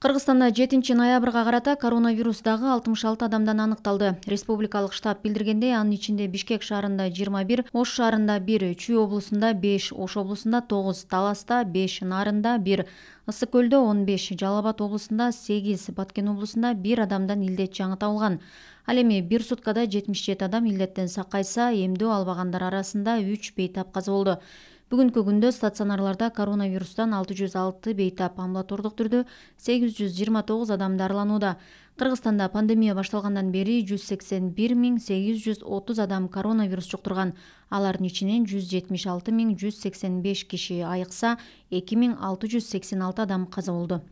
кыргызстанда жетинчи ноябрга карата коронавирус дагы алтымыш алты адамдан аныкталды республикалык штаб билдиргендей анын ичинде бишкек шаарында жыйырма бир ош шаарында бир чүй облусунда беш ош облусунда тогуз таласта беш нарында бир ысык көлдө он беш жалал абад облусунда сегиз баткен облусунда бир адамдан илдет жаңы табылган ал эми бир суткада жетимиш жети адам илдеттен сакайса эмдөө албагандар арасында үч бейтап каза болду бүгүнкү күндө стационарларда коронавирустан 606 жүз алты бейтап амбулатордук түрдө сегиз жүз жыйырма тогуз адам дарыланууда кыргызстанда пандемия башталгандан бери жүз сексен адам коронавирус жуктурган алардын ичинен жүз жетимиш алты миң жүз киши айыкса эки адам каза болду